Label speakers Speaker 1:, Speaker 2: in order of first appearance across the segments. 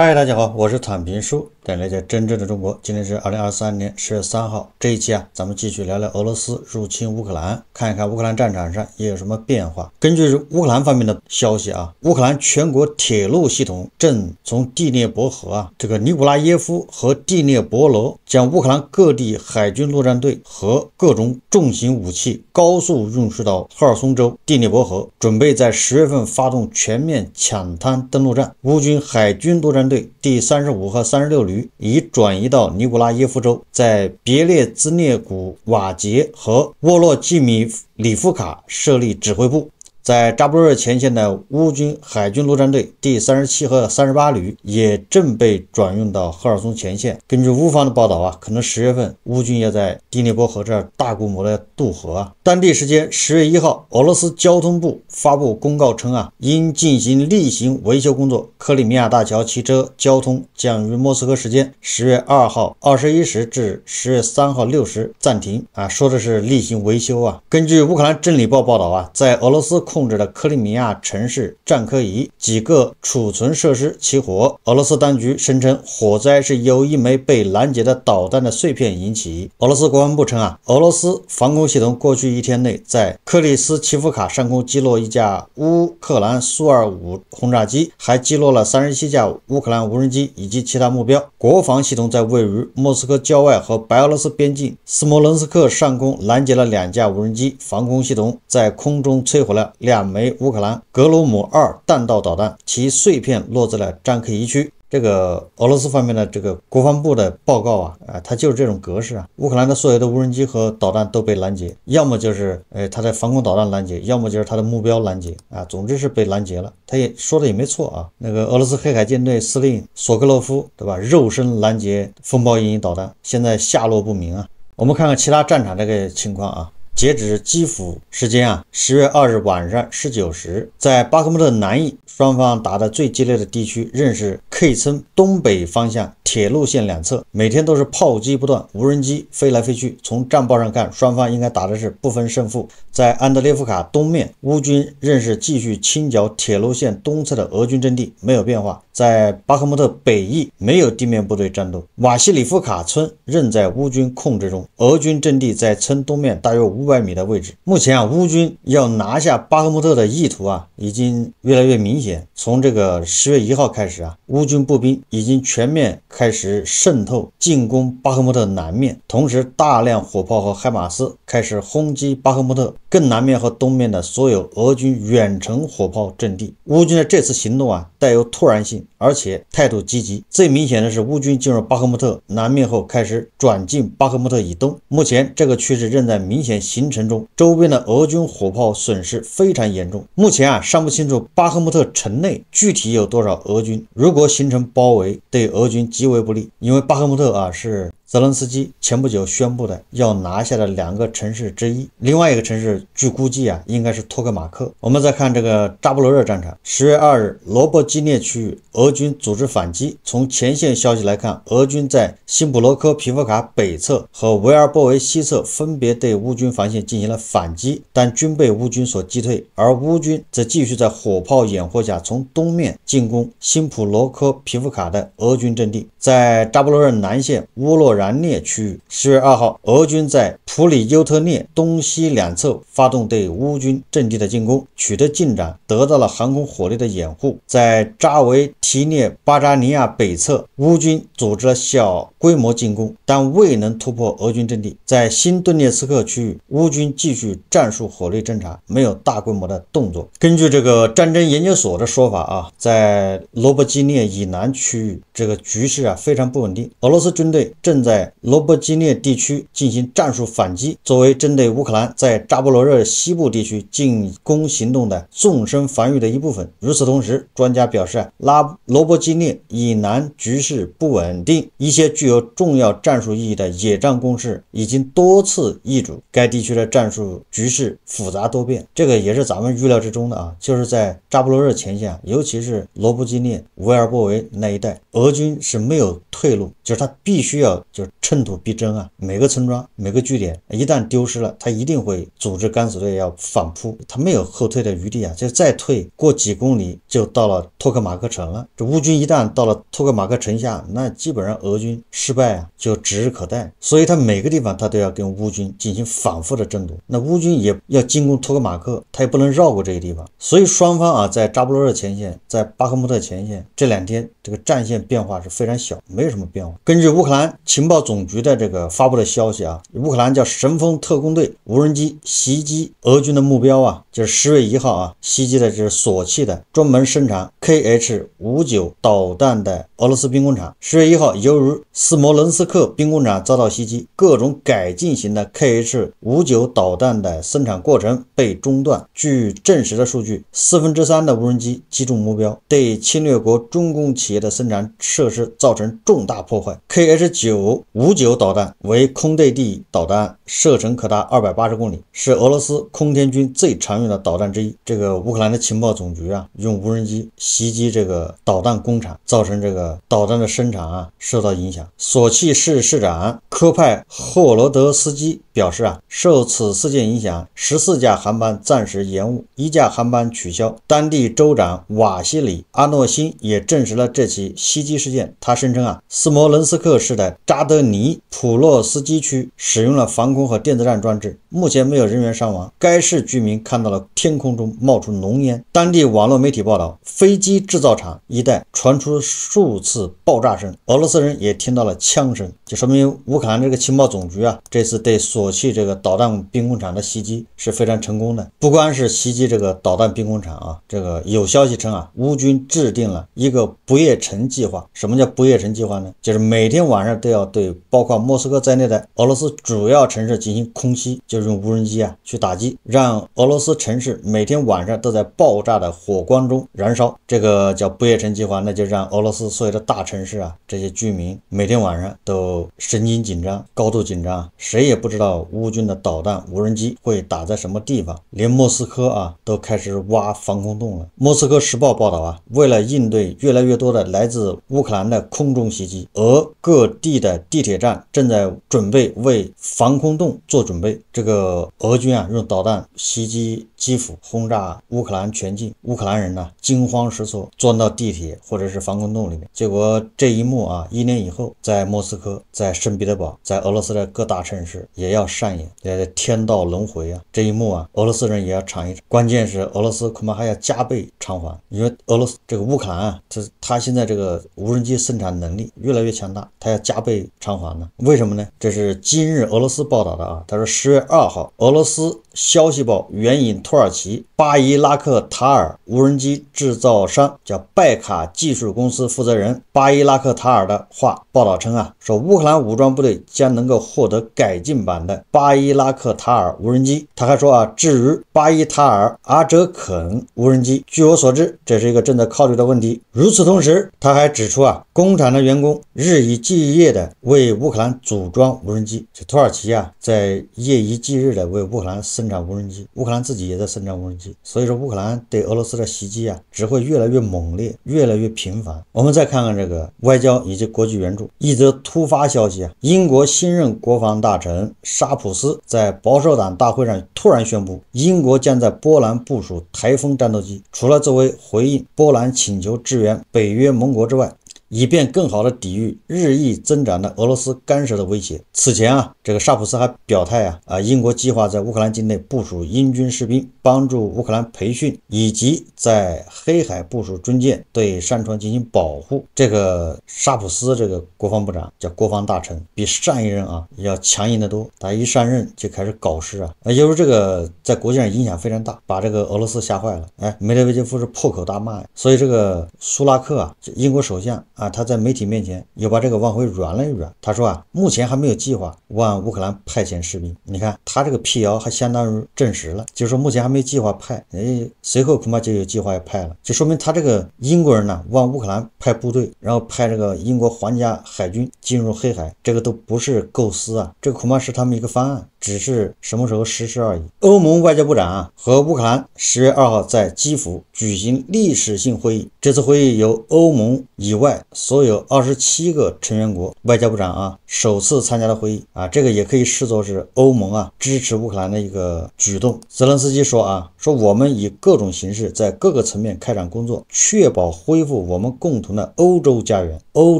Speaker 1: 嗨，大家好，我是坦平叔，带你了解真正的中国。今天是二零二三年十月三号，这一期啊，咱们继续聊聊俄罗斯入侵乌克兰，看一看乌克兰战场上也有什么变化。根据乌克兰方面的消息啊，乌克兰全国铁路系统正从第聂伯河啊，这个尼古拉耶夫和第聂伯罗将乌克兰各地海军陆战队和各种重型武器高速运输到赫尔松州第聂伯河，准备在十月份发动全面抢滩登陆战。乌军海军陆战队第三十五和三十六旅已转移到尼古拉耶夫州，在别列兹涅古瓦捷和沃洛季米里夫卡设立指挥部。在扎波罗热前线的乌军海军陆战队第三十七和三十八旅也正被转运到赫尔松前线。根据乌方的报道啊，可能十月份乌军要在第聂伯河这儿大规模的渡河啊。当地时间十月一号，俄罗斯交通部发布公告称啊，因进行例行维修工作，克里米亚大桥汽车交通将于莫斯科时间十月二号二十一时至十月三号六时暂停啊。说的是例行维修啊。根据乌克兰真理报报道啊，在俄罗斯空。控制的克里米亚城市占科伊几个储存设施起火，俄罗斯当局声称火灾是由一枚被拦截的导弹的碎片引起。俄罗斯国防部称啊，俄罗斯防空系统过去一天内在克里斯奇夫卡上空击落一架乌克兰苏 -25 轰炸机，还击落了三十七架乌克兰无人机以及其他目标。国防系统在位于莫斯科郊外和白俄罗斯边境斯摩棱斯克上空拦截了两架无人机，防空系统在空中摧毁了。两枚乌克兰格鲁姆二弹道导弹，其碎片落在了扎克伊区。这个俄罗斯方面的这个国防部的报告啊，啊，它就是这种格式啊。乌克兰的所有的无人机和导弹都被拦截，要么就是呃它的防空导弹拦截，要么就是它的目标拦截啊，总之是被拦截了。他也说的也没错啊。那个俄罗斯黑海舰队司令索科洛夫，对吧？肉身拦截风暴阴影导弹，现在下落不明啊。我们看看其他战场这个情况啊。截止基辅时间啊，十月二日晚上十九时，在巴克穆特南翼，双方打得最激烈的地区仍是 K 村东北方向铁路线两侧，每天都是炮击不断，无人机飞来飞去。从战报上看，双方应该打的是不分胜负。在安德烈夫卡东面，乌军仍是继续清剿铁路线东侧的俄军阵地，没有变化。在巴克穆特北翼，没有地面部队战斗，瓦西里夫卡村仍在乌军控制中，俄军阵地在村东面大约五。百米的位置，目前啊，乌军要拿下巴赫穆特的意图啊，已经越来越明显。从这个十月一号开始啊，乌军步兵已经全面开始渗透进攻巴赫穆特南面，同时大量火炮和海马斯开始轰击巴赫穆特更南面和东面的所有俄军远程火炮阵地。乌军的这次行动啊，带有突然性，而且态度积极。最明显的是，乌军进入巴赫穆特南面后，开始转进巴赫穆特以东。目前这个趋势正在明显。行程中，周边的俄军火炮损失非常严重。目前啊，尚不清楚巴赫穆特城内具体有多少俄军。如果形成包围，对俄军极为不利，因为巴赫穆特啊是。泽伦斯基前不久宣布的要拿下的两个城市之一，另外一个城市据估计啊，应该是托克马克。我们再看这个扎波罗热战场，十月二日，罗伯基涅区域俄军组织反击。从前线消息来看，俄军在新普罗科皮夫卡北侧和维尔波维西侧分别对乌军防线进行了反击，但均被乌军所击退。而乌军则继续在火炮掩护下从东面进攻新普罗科皮夫卡的俄军阵地。在扎波罗热南线，乌洛。燃烈区域。十月二号，俄军在普里尤特涅东西两侧发动对乌军阵地的进攻，取得进展，得到了航空火力的掩护。在扎维提涅巴扎尼亚北侧，乌军组织了小。规模进攻，但未能突破俄军阵地。在新顿涅茨克区域，乌军继续战术火力侦察，没有大规模的动作。根据这个战争研究所的说法啊，在罗伯基涅以南区域，这个局势啊非常不稳定。俄罗斯军队正在罗伯基涅地区进行战术反击，作为针对乌克兰在扎波罗热西部地区进攻行动的纵深防御的一部分。与此同时，专家表示啊，拉罗伯基涅以南局势不稳定，一些具有重要战术意义的野战攻势已经多次易主，该地区的战术局势复杂多变，这个也是咱们预料之中的啊。就是在扎布罗热前线，尤其是罗布基涅、维尔波维那一带，俄军是没有退路。就是他必须要就是寸土必争啊！每个村庄、每个据点一旦丢失了，他一定会组织敢死队要反扑，他没有后退的余地啊！就再退过几公里就到了托克马克城了。这乌军一旦到了托克马克城下，那基本上俄军失败啊就指日可待。所以他每个地方他都要跟乌军进行反复的争夺。那乌军也要进攻托克马克，他也不能绕过这个地方。所以双方啊在扎波罗热前线、在巴赫穆特前线这两天这个战线变化是非常小，没有什么变化。根据乌克兰情报总局的这个发布的消息啊，乌克兰叫神风特工队无人机袭击俄军的目标啊。就是十月一号啊，袭击的就是索契的专门生产 KH 五九导弹的俄罗斯兵工厂。十月一号，由于斯摩棱斯克兵工厂遭到袭击，各种改进型的 KH 五九导弹的生产过程被中断。据证实的数据，四分之三的无人机击中目标，对侵略国军工企业的生产设施造成重大破坏。KH 九五九导弹为空对地导弹，射程可达二百八十公里，是俄罗斯空天军最常用。的导弹之一，这个乌克兰的情报总局啊，用无人机袭击这个导弹工厂，造成这个导弹的生产啊受到影响。索契市市长科派霍罗德斯基。表示啊，受此事件影响，十四架航班暂时延误，一架航班取消。当地州长瓦西里·阿诺辛也证实了这起袭击事件。他声称啊，斯摩棱斯克市的扎德尼普洛斯基区使用了防空和电子战装置，目前没有人员伤亡。该市居民看到了天空中冒出浓烟。当地网络媒体报道，飞机制造厂一带传出数次爆炸声，俄罗斯人也听到了枪声。就说明乌克兰这个情报总局啊，这次对索契这个导弹兵工厂的袭击是非常成功的。不光是袭击这个导弹兵工厂啊，这个有消息称啊，乌军制定了一个不夜城计划。什么叫不夜城计划呢？就是每天晚上都要对包括莫斯科在内的俄罗斯主要城市进行空袭，就是用无人机啊去打击，让俄罗斯城市每天晚上都在爆炸的火光中燃烧。这个叫不夜城计划，那就让俄罗斯所有的大城市啊，这些居民每天晚上都。神经紧张，高度紧张，谁也不知道乌军的导弹、无人机会打在什么地方，连莫斯科啊都开始挖防空洞了。莫斯科时报报道啊，为了应对越来越多的来自乌克兰的空中袭击，俄各地的地铁站正在准备为防空洞做准备。这个俄军啊用导弹袭击基辅，轰炸乌克兰全境，乌克兰人呢惊慌失措，钻到地铁或者是防空洞里面。结果这一幕啊，一年以后在莫斯科。在圣彼得堡，在俄罗斯的各大城市也要上演，也天道轮回啊！这一幕啊，俄罗斯人也要尝一尝。关键是俄罗斯恐怕还要加倍偿还。因为俄罗斯这个乌克兰啊，他他现在这个无人机生产能力越来越强大，他要加倍偿还呢？为什么呢？这是今日俄罗斯报道的啊。他说十月二号，俄罗斯消息报援引土耳其巴伊拉克塔尔无人机制造商叫拜卡技术公司负责人巴伊拉克塔尔的话，报道称啊，说乌。乌克兰武装部队将能够获得改进版的巴伊拉克塔尔无人机。他还说啊，至于巴伊塔尔阿哲肯无人机，据我所知，这是一个正在考虑的问题。与此同时，他还指出啊。工厂的员工日以继夜地为乌克兰组装无人机。这土耳其啊，在夜以继日地为乌克兰生产无人机。乌克兰自己也在生产无人机。所以说，乌克兰对俄罗斯的袭击啊，只会越来越猛烈，越来越频繁。我们再看看这个外交以及国际援助。一则突发消息啊，英国新任国防大臣沙普斯在保守党大会上突然宣布，英国将在波兰部署台风战斗机。除了作为回应波兰请求支援北约盟国之外，以便更好的抵御日益增长的俄罗斯干涉的威胁。此前啊，这个沙普斯还表态啊，啊，英国计划在乌克兰境内部署英军士兵，帮助乌克兰培训，以及在黑海部署军舰，对山川进行保护。这个沙普斯，这个国防部长叫国防大臣，比上一任啊要强硬得多。他一上任就开始搞事啊，啊，由于这个在国际上影响非常大，把这个俄罗斯吓坏了。哎，梅德韦杰夫是破口大骂。所以这个苏拉克啊，英国首相。啊，他在媒体面前又把这个往回软了一软。他说啊，目前还没有计划往乌克兰派遣士兵。你看他这个辟谣还相当于证实了，就是说目前还没计划派。哎，随后恐怕就有计划要派了，就说明他这个英国人呢往乌克兰派部队，然后派这个英国皇家海军进入黑海，这个都不是构思啊，这个恐怕是他们一个方案。只是什么时候实施而已。欧盟外交部长啊和乌克兰十月二号在基辅举行历史性会议，这次会议由欧盟以外所有二十七个成员国外交部长啊首次参加的会议啊，这个也可以视作是欧盟啊支持乌克兰的一个举动。泽连斯基说啊说我们以各种形式在各个层面开展工作，确保恢复我们共同的欧洲家园，欧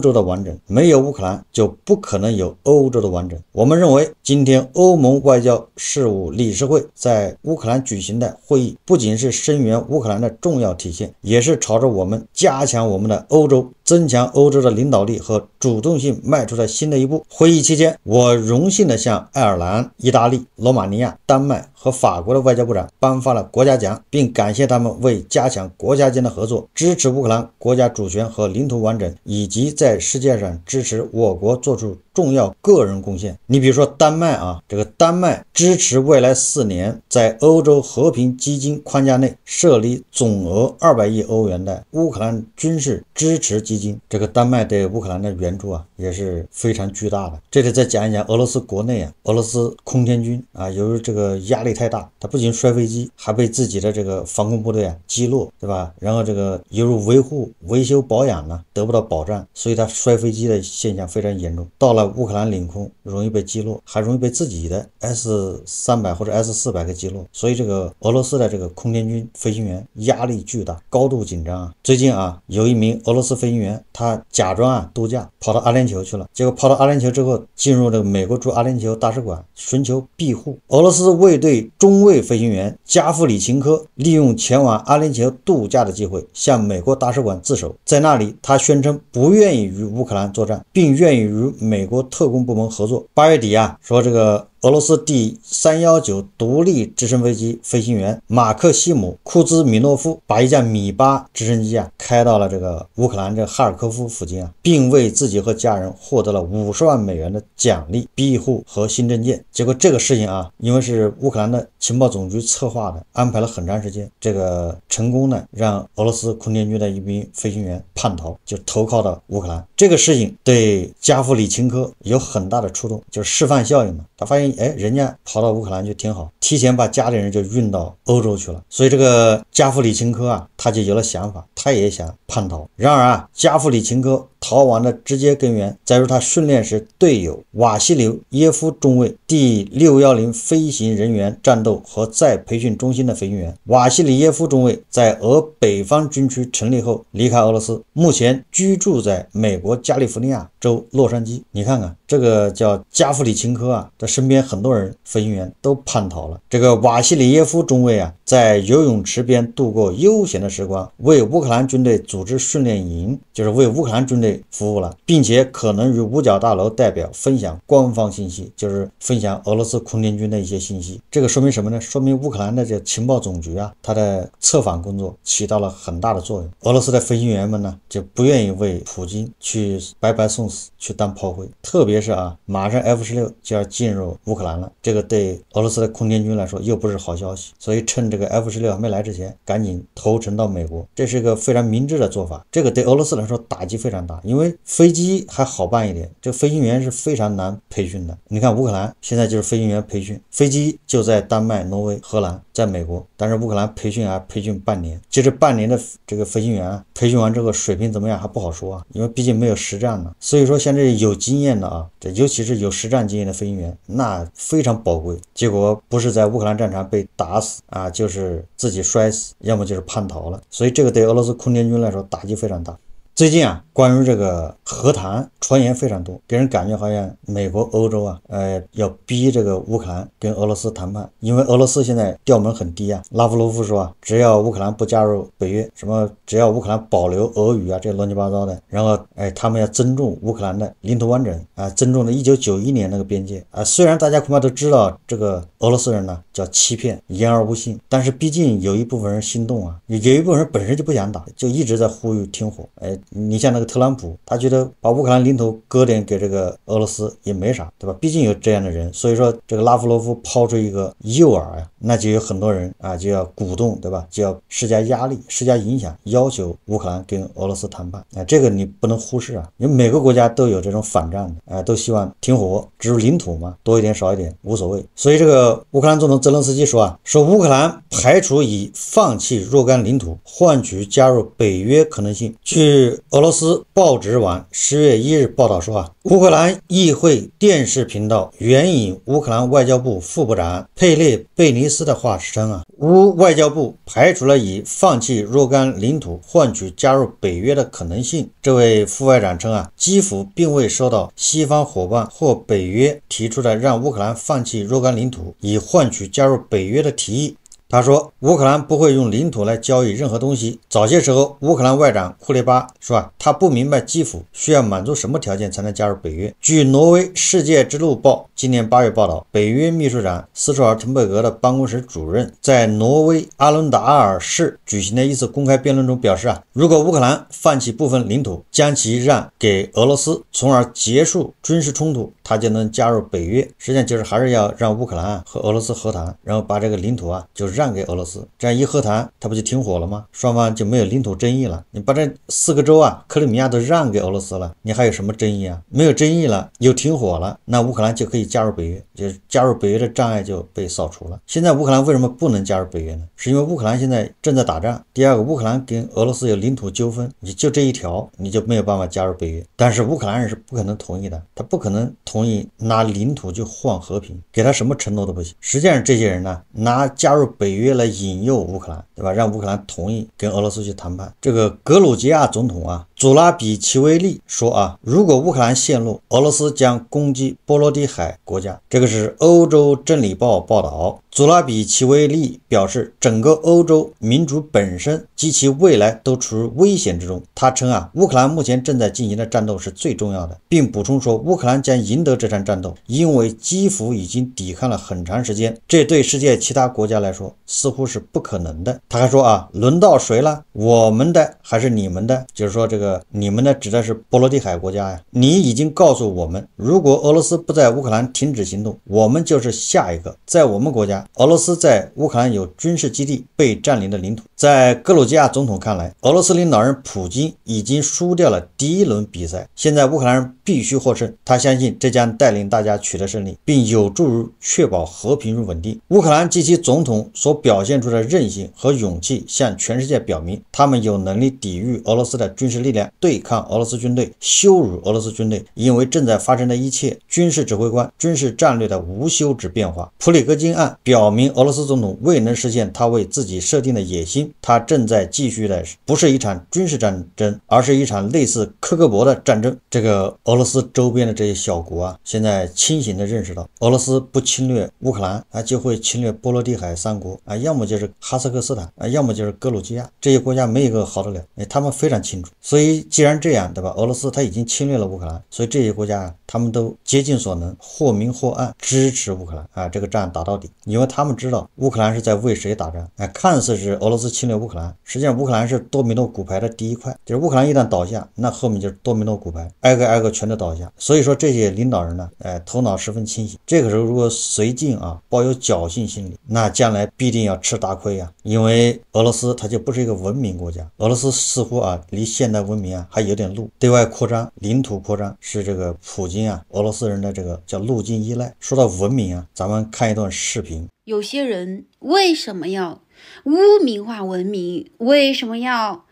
Speaker 1: 洲的完整。没有乌克兰就不可能有欧洲的完整。我们认为今天欧盟。同外交事务理事会，在乌克兰举行的会议，不仅是声援乌克兰的重要体现，也是朝着我们加强我们的欧洲。增强欧洲的领导力和主动性迈出了新的一步。会议期间，我荣幸地向爱尔兰、意大利、罗马尼亚、丹麦和法国的外交部长颁发了国家奖，并感谢他们为加强国家间的合作、支持乌克兰国家主权和领土完整，以及在世界上支持我国做出重要个人贡献。你比如说丹麦啊，这个丹麦支持未来四年在欧洲和平基金框架内设立总额二百亿欧元的乌克兰军事支持基。这个丹麦对乌克兰的援助啊也是非常巨大的。这里再讲一讲俄罗斯国内啊，俄罗斯空天军啊，由于这个压力太大，它不仅摔飞机，还被自己的这个防空部队啊击落，对吧？然后这个由于维护、维修、保养呢得不到保障，所以它摔飞机的现象非常严重。到了乌克兰领空，容易被击落，还容易被自己的 S 三百或者 S 四百给击落，所以这个俄罗斯的这个空天军飞行员压力巨大，高度紧张啊。最近啊，有一名俄罗斯飞行员。他假装啊度假，跑到阿联酋去了。结果跑到阿联酋之后，进入这个美国驻阿联酋大使馆寻求庇护。俄罗斯卫队中尉飞行员加夫里琴科利用前往阿联酋度假的机会，向美国大使馆自首。在那里，他宣称不愿意与乌克兰作战，并愿意与美国特工部门合作。八月底啊，说这个。俄罗斯第三幺九独立直升飞机飞行员马克西姆库兹米诺夫把一架米八直升机啊开到了这个乌克兰这哈尔科夫附近啊，并为自己和家人获得了五十万美元的奖励、庇护和新证件。结果这个事情啊，因为是乌克兰的情报总局策划的，安排了很长时间，这个成功呢让俄罗斯空天军的一名飞行员叛逃，就投靠到乌克兰。这个事情对加夫里钦科有很大的触动，就是示范效应嘛。他发现，哎，人家跑到乌克兰就挺好，提前把家里人就运到欧洲去了，所以这个加夫里钦科啊，他就有了想法，他也想。叛逃。然而啊，加夫里琴科逃亡的直接根源在于他训练时队友瓦西里耶夫中尉第六幺零飞行人员战斗和再培训中心的飞行员瓦西里耶夫中尉，在俄北方军区成立后离开俄罗斯，目前居住在美国加利福尼亚州洛杉矶。你看看这个叫加夫里琴科啊，他身边很多人飞行员都叛逃了。这个瓦西里耶夫中尉啊，在游泳池边度过悠闲的时光，为乌克兰军队主。组织训练营就是为乌克兰军队服务了，并且可能与五角大楼代表分享官方信息，就是分享俄罗斯空天军的一些信息。这个说明什么呢？说明乌克兰的这情报总局啊，它的策反工作起到了很大的作用。俄罗斯的飞行员们呢，就不愿意为普京去白白送死，去当炮灰。特别是啊，马上 F 十六就要进入乌克兰了，这个对俄罗斯的空天军来说又不是好消息。所以趁这个 F 十六没来之前，赶紧投诚到美国，这是一个非常明智的。做法，这个对俄罗斯来说打击非常大，因为飞机还好办一点，这飞行员是非常难培训的。你看乌克兰现在就是飞行员培训，飞机就在丹麦、挪威、荷兰，在美国，但是乌克兰培训还培训半年，实半年的这个飞行员啊，培训完之后水平怎么样还不好说啊，因为毕竟没有实战呢。所以说像这有经验的啊，这尤其是有实战经验的飞行员，那非常宝贵。结果不是在乌克兰战场被打死啊，就是自己摔死，要么就是叛逃了。所以这个对俄罗斯空天军来说。打击非常大。最近啊，关于这个和谈传言非常多，给人感觉好像美国、欧洲啊，呃，要逼这个乌克兰跟俄罗斯谈判，因为俄罗斯现在调门很低啊。拉夫罗夫说啊，只要乌克兰不加入北约，什么只要乌克兰保留俄语啊，这乱七八糟的，然后哎，他们要尊重乌克兰的领土完整啊，尊重的一九九一年那个边界啊。虽然大家恐怕都知道这个俄罗斯人呢叫欺骗，言而无信，但是毕竟有一部分人心动啊，有一部分人本身就不想打，就一直在呼吁停火，哎。你像那个特朗普，他觉得把乌克兰领土割点给这个俄罗斯也没啥，对吧？毕竟有这样的人，所以说这个拉夫罗夫抛出一个诱饵啊，那就有很多人啊，就要鼓动，对吧？就要施加压力，施加影响，要求乌克兰跟俄罗斯谈判。哎，这个你不能忽视啊，因为每个国家都有这种反战的，哎，都希望停火，只是领土嘛，多一点少一点无所谓。所以这个乌克兰总统泽连斯基说啊，说乌克兰排除以放弃若干领土换取加入北约可能性。据俄罗斯报纸网十月一日报道说啊，乌克兰议会电视频道援引乌克兰外交部副部长佩列贝尼斯的话称啊，乌外交部排除了以放弃若干领土换取加入北约的可能性。这位副外长称啊，基辅并未收到西方伙伴或北约提出的让乌克兰放弃若干领土以换取加入北约的提议。他说：“乌克兰不会用领土来交易任何东西。”早些时候，乌克兰外长库列巴说：“啊，他不明白基辅需要满足什么条件才能加入北约。”据挪威《世界之路报》今年八月报道，北约秘书长斯托尔滕贝格的办公室主任在挪威阿伦达尔市举行的一次公开辩论中表示：“啊，如果乌克兰放弃部分领土，将其让给俄罗斯，从而结束军事冲突。”他就能加入北约，实际上就是还是要让乌克兰和俄罗斯和谈，然后把这个领土啊就让给俄罗斯。这样一和谈，他不就停火了吗？双方就没有领土争议了。你把这四个州啊，克里米亚都让给俄罗斯了，你还有什么争议啊？没有争议了，又停火了，那乌克兰就可以加入北约，就加入北约的障碍就被扫除了。现在乌克兰为什么不能加入北约呢？是因为乌克兰现在正在打仗。第二个，乌克兰跟俄罗斯有领土纠纷，你就这一条你就没有办法加入北约。但是乌克兰人是不可能同意的，他不可能同。同意拿领土就换和平，给他什么承诺都不行。实际上，这些人呢，拿加入北约来引诱乌克兰，对吧？让乌克兰同意跟俄罗斯去谈判。这个格鲁吉亚总统啊。祖拉比奇维利说：“啊，如果乌克兰陷落，俄罗斯将攻击波罗的海国家。”这个是《欧洲真理报》报道。祖拉比奇维利表示，整个欧洲民主本身及其未来都处于危险之中。他称：“啊，乌克兰目前正在进行的战斗是最重要的，并补充说，乌克兰将赢得这场战斗，因为基辅已经抵抗了很长时间。这对世界其他国家来说似乎是不可能的。”他还说：“啊，轮到谁了？我们的还是你们的？就是说这个。”你们呢？指的是波罗的海国家呀。你已经告诉我们，如果俄罗斯不在乌克兰停止行动，我们就是下一个。在我们国家，俄罗斯在乌克兰有军事基地、被占领的领土。在格鲁吉亚总统看来，俄罗斯领导人普京已经输掉了第一轮比赛，现在乌克兰人必须获胜。他相信这将带领大家取得胜利，并有助于确保和平与稳定。乌克兰及其总统所表现出的韧性和勇气，向全世界表明他们有能力抵御俄罗斯的军事力量。对抗俄罗斯军队，羞辱俄罗斯军队，因为正在发生的一切军事指挥官、军事战略的无休止变化。普里戈金案表明，俄罗斯总统未能实现他为自己设定的野心。他正在继续的不是一场军事战争，而是一场类似科格勃的战争。这个俄罗斯周边的这些小国啊，现在清醒的认识到，俄罗斯不侵略乌克兰，啊就会侵略波罗的海三国，啊要么就是哈萨克斯坦，啊要么就是格鲁吉亚，这些国家没有一个好得了。哎，他们非常清楚，所以。既然这样，对吧？俄罗斯他已经侵略了乌克兰，所以这些国家。他们都竭尽所能，或明或暗支持乌克兰啊，这个战打到底，因为他们知道乌克兰是在为谁打仗。啊，看似是俄罗斯侵略乌克兰，实际上乌克兰是多米诺骨牌的第一块，就是乌克兰一旦倒下，那后面就是多米诺骨牌，挨个挨个全都倒下。所以说这些领导人呢，哎，头脑十分清醒，这个时候如果绥靖啊，抱有侥幸心理，那将来必定要吃大亏呀，因为俄罗斯它就不是一个文明国家，俄罗斯似乎啊，离现代文明啊还有点路，对外扩张、领土扩张是这个普京。啊，俄罗斯人的这个叫路径依赖。说到文明啊，咱们看一段视频。
Speaker 2: 有些人为什么要污名化文明？为什么要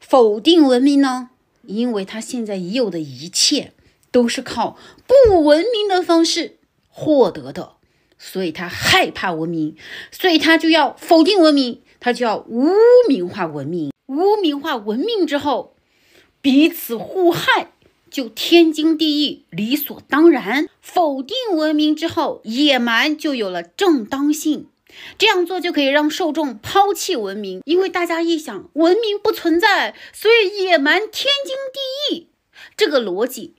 Speaker 2: 否定文明呢？因为他现在已有的一切都是靠不文明的方式获得的，所以他害怕文明，所以他就要否定文明，他就要污名化文明。污名化文明之后，彼此互害。就天经地义、理所当然。否定文明之后，野蛮就有了正当性。这样做就可以让受众抛弃文明，因为大家一想，文明不存在，所以野蛮天经地义。这个逻辑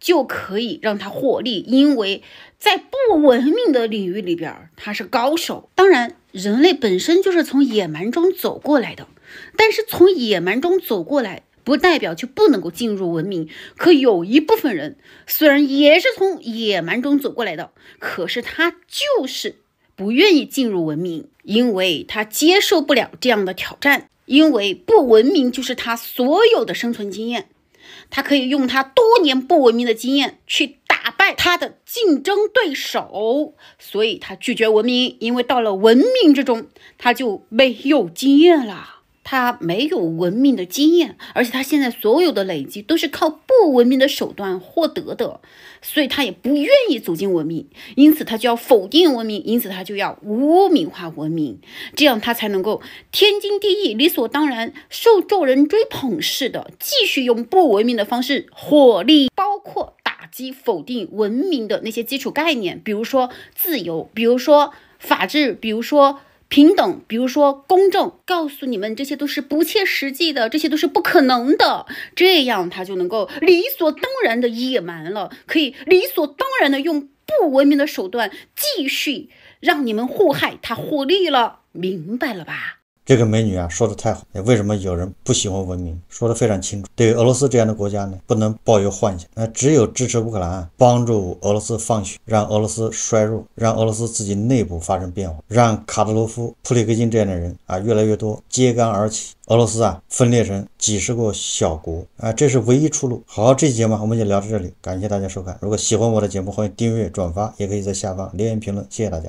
Speaker 2: 就可以让他获利，因为在不文明的领域里边，他是高手。当然，人类本身就是从野蛮中走过来的，但是从野蛮中走过来。不代表就不能够进入文明。可有一部分人虽然也是从野蛮中走过来的，可是他就是不愿意进入文明，因为他接受不了这样的挑战。因为不文明就是他所有的生存经验，他可以用他多年不文明的经验去打败他的竞争对手，所以他拒绝文明。因为到了文明之中，他就没有经验了。他没有文明的经验，而且他现在所有的累积都是靠不文明的手段获得的，所以他也不愿意走进文明，因此他就要否定文明，因此他就要污名化文明，这样他才能够天经地义、理所当然、受众人追捧似的，继续用不文明的方式获利，包括打击、否定文明的那些基础概念，比如说自由，比如说法治，比如说。平等，比如说公正，告诉你们这些都是不切实际的，这些都是不可能的，这样他就能够理所当然的野蛮了，可以理所当然的用不文明的手段继续让你们祸害他获利了，明白了吧？
Speaker 1: 这个美女啊，说的太好。为什么有人不喜欢文明？说的非常清楚。对于俄罗斯这样的国家呢，不能抱有幻想。那只有支持乌克兰，帮助俄罗斯放血，让俄罗斯衰弱，让俄罗斯自己内部发生变化，让卡德罗夫、普里戈金这样的人啊越来越多，揭竿而起。俄罗斯啊，分裂成几十个小国啊，这是唯一出路。好，这期节目我们就聊到这里。感谢大家收看。如果喜欢我的节目，欢迎订阅、转发，也可以在下方留言评论。谢谢大家。